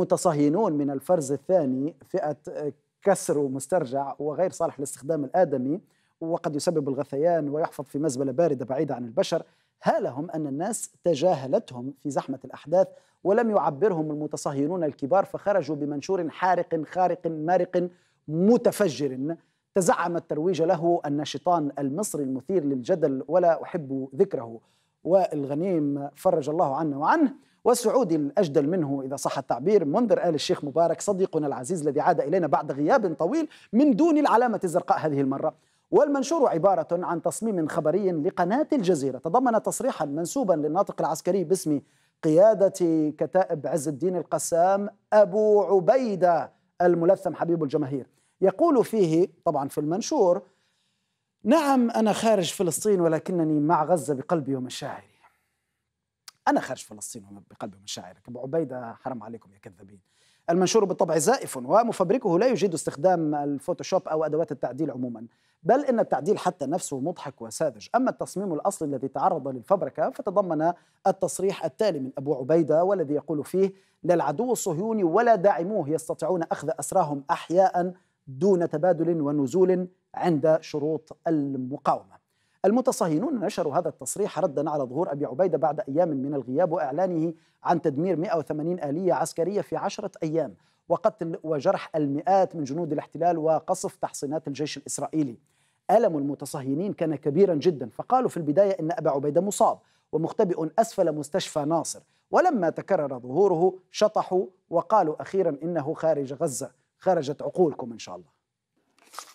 متصهينون من الفرز الثاني فئة كسر ومسترجع وغير صالح للاستخدام الآدمي وقد يسبب الغثيان ويحفظ في مزبلة باردة بعيدة عن البشر هالهم أن الناس تجاهلتهم في زحمة الأحداث ولم يعبرهم المتصهينون الكبار فخرجوا بمنشور حارق خارق مارق متفجر تزعم الترويج له الناشطان المصري المثير للجدل ولا أحب ذكره والغنيم فرج الله عنا وعنه والسعودي الأجدل منه إذا صح التعبير منذر آل الشيخ مبارك صديقنا العزيز الذي عاد إلينا بعد غياب طويل من دون العلامة الزرقاء هذه المرة والمنشور عبارة عن تصميم خبري لقناة الجزيرة تضمن تصريحا منسوبا للناطق العسكري باسم قيادة كتائب عز الدين القسام أبو عبيدة الملثم حبيب الجماهير يقول فيه طبعا في المنشور نعم أنا خارج فلسطين ولكنني مع غزة بقلبي ومشاعري أنا خارج فلسطين بقلبي ومشاعري أبو عبيدة حرام عليكم يا كذابين المنشور بالطبع زائف ومفبركه لا يجيد استخدام الفوتوشوب أو أدوات التعديل عموما بل إن التعديل حتى نفسه مضحك وساذج أما التصميم الأصلي الذي تعرض للفبركة فتضمن التصريح التالي من أبو عبيدة والذي يقول فيه لا العدو الصهيوني ولا داعموه يستطيعون أخذ أسراهم أحياء دون تبادل ونزول عند شروط المقاومه. المتصهينون نشروا هذا التصريح ردا على ظهور أبي عبيدة بعد أيام من الغياب وإعلانه عن تدمير 180 آلية عسكرية في عشرة أيام وقتل وجرح المئات من جنود الاحتلال وقصف تحصينات الجيش الإسرائيلي ألم المتصهينين كان كبيرا جدا فقالوا في البداية أن أبا عبيدة مصاب ومختبئ أسفل مستشفى ناصر ولما تكرر ظهوره شطحوا وقالوا أخيرا إنه خارج غزة خرجت عقولكم ان شاء الله